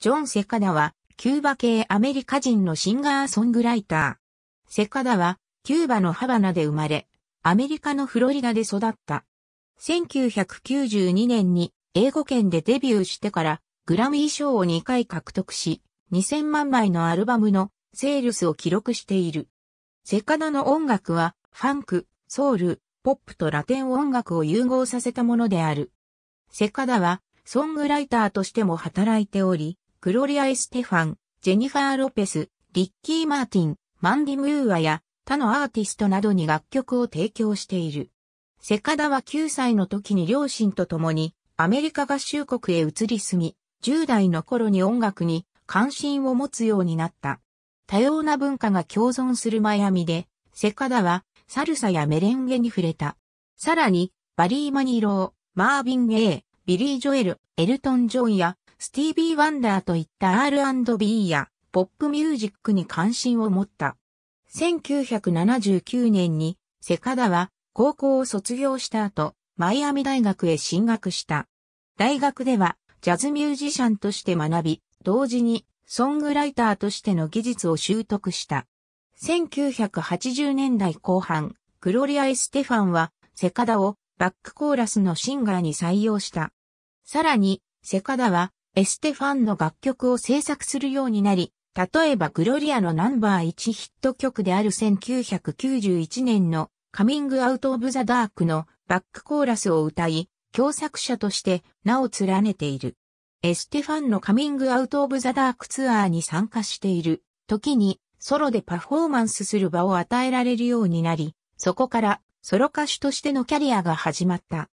ジョン・セカダは、キューバ系アメリカ人のシンガーソングライター。セカダは、キューバのハバナで生まれ、アメリカのフロリダで育った。1992年に英語圏でデビューしてからグラミー賞を2回獲得し、2000万枚のアルバムのセールスを記録している。セカダの音楽はファンク、ソウル、ポップとラテン音楽を融合させたものである。セカダはソングライターとしても働いており、グロリア・エステファン、ジェニファー・ロペス、リッキー・マーティン、マンディ・ムーアや他のアーティストなどに楽曲を提供している。セカダは9歳の時に両親と共にアメリカ合衆国へ移り住み、10代の頃に音楽に関心を持つようになった。多様な文化が共存するマイアミで、セカダはサルサやメレンゲに触れた。さらに、バリー・マニロー、マービン・ゲイ、ビリー・ジョエル、エルトン・ジョンやスティービー・ワンダーといった R&B やポップミュージックに関心を持った。1979年にセカダは高校を卒業した後、マイアミ大学へ進学した。大学ではジャズミュージシャンとして学び、同時にソングライターとしての技術を習得した。1980年代後半、グロリア・エステファンはセカダをバックコーラスのシンガーに採用した。さらに、セカダはエステファンの楽曲を制作するようになり、例えばグロリアのナンバー1ヒット曲である1991年のカミングアウトオブザダークのバックコーラスを歌い、共作者として名を連ねている。エステファンのカミングアウトオブザダークツアーに参加している時にソロでパフォーマンスする場を与えられるようになり、そこからソロ歌手としてのキャリアが始まった。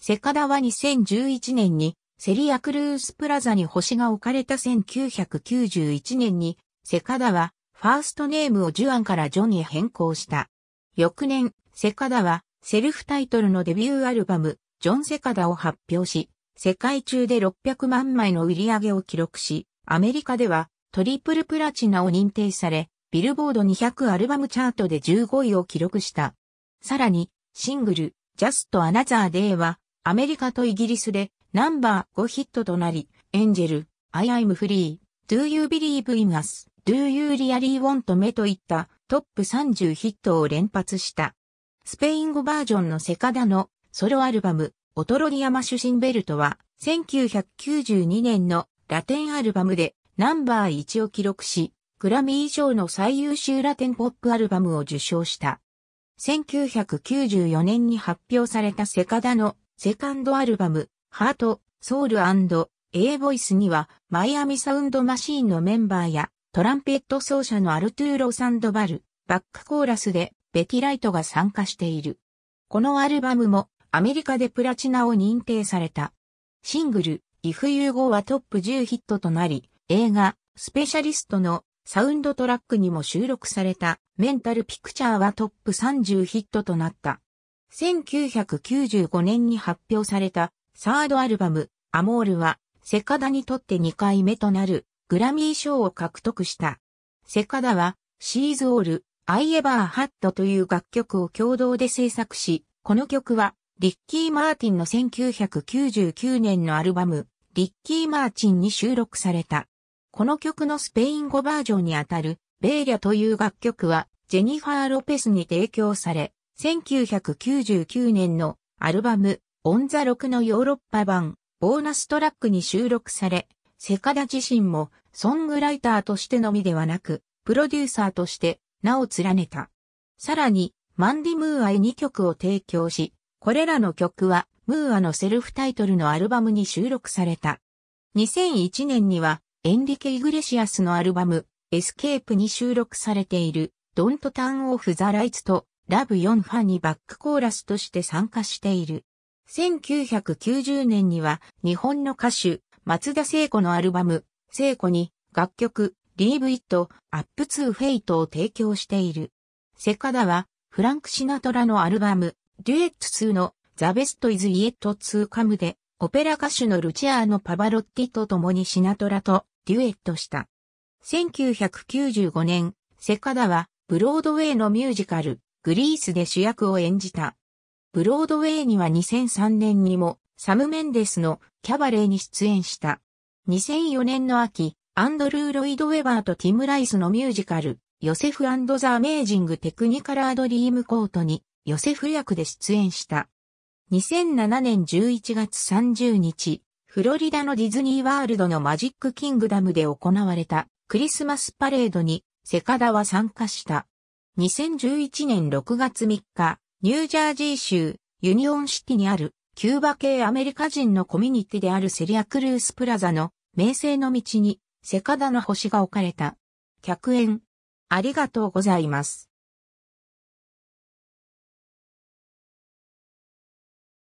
セカダは2011年にセリアクルースプラザに星が置かれた1991年に、セカダは、ファーストネームをジュアンからジョンに変更した。翌年、セカダは、セルフタイトルのデビューアルバム、ジョン・セカダを発表し、世界中で600万枚の売り上げを記録し、アメリカではトリプルプラチナを認定され、ビルボード200アルバムチャートで15位を記録した。さらに、シングル、ジャストアナザーデーは、アメリカとイギリスでナンバー5ヒットとなり、エンジェル、I am free, do you believe in us, do you really want me といったトップ30ヒットを連発した。スペイン語バージョンのセカダのソロアルバム、オトロリアマシュシンベルトは、1992年のラテンアルバムでナンバー1を記録し、グラミー賞の最優秀ラテンポップアルバムを受賞した。1994年に発表されたセカダのセカンドアルバム、ハート、ソウル &A ボイスには、マイアミサウンドマシーンのメンバーや、トランペット奏者のアルトゥーロ・サンドバル、バックコーラスで、ベキライトが参加している。このアルバムも、アメリカでプラチナを認定された。シングル、If You Go はトップ10ヒットとなり、映画、スペシャリストのサウンドトラックにも収録されたメンタルピクチャーはトップ30ヒットとなった。1995年に発表されたサードアルバム、アモールは、セカダにとって2回目となる、グラミー賞を獲得した。セカダは、シーズオール、アイエバーハットという楽曲を共同で制作し、この曲は、リッキー・マーティンの1999年のアルバム、リッキー・マーチンに収録された。この曲のスペイン語バージョンにあたる、ベーリャという楽曲は、ジェニファー・ロペスに提供され、1999年のアルバム、オンザ6のヨーロッパ版、ボーナストラックに収録され、セカダ自身も、ソングライターとしてのみではなく、プロデューサーとして名を連ねた。さらに、マンディ・ムーアへ2曲を提供し、これらの曲は、ムーアのセルフタイトルのアルバムに収録された。2001年には、エンリケ・イグレシアスのアルバム、エスケープに収録されている、ドント・ターン・オフ・ザ・ライツと、ラブン・ファにバックコーラスとして参加している。1990年には日本の歌手、松田聖子のアルバム、聖子に楽曲、Leave It, Up to Fate を提供している。セカダはフランク・シナトラのアルバム、デュエット2の The Best is Yet to Come で、オペラ歌手のルチアーノ・パバロッティと共にシナトラとデュエットした。1995年、セカダはブロードウェイのミュージカル、グリースで主役を演じた。ブロードウェイには2003年にもサム・メンデスのキャバレーに出演した。2004年の秋、アンドルー・ロイド・ウェバーとティム・ライスのミュージカル、ヨセフアンド・ザ・アメージング・テクニカラードリーム・コートに、ヨセフ役で出演した。2007年11月30日、フロリダのディズニーワールドのマジック・キングダムで行われたクリスマスパレードにセカダは参加した。2011年6月3日、ニュージャージー州、ユニオンシティにある、キューバ系アメリカ人のコミュニティであるセリアクルースプラザの名声の道に、セカダの星が置かれた。客円。ありがとうございます。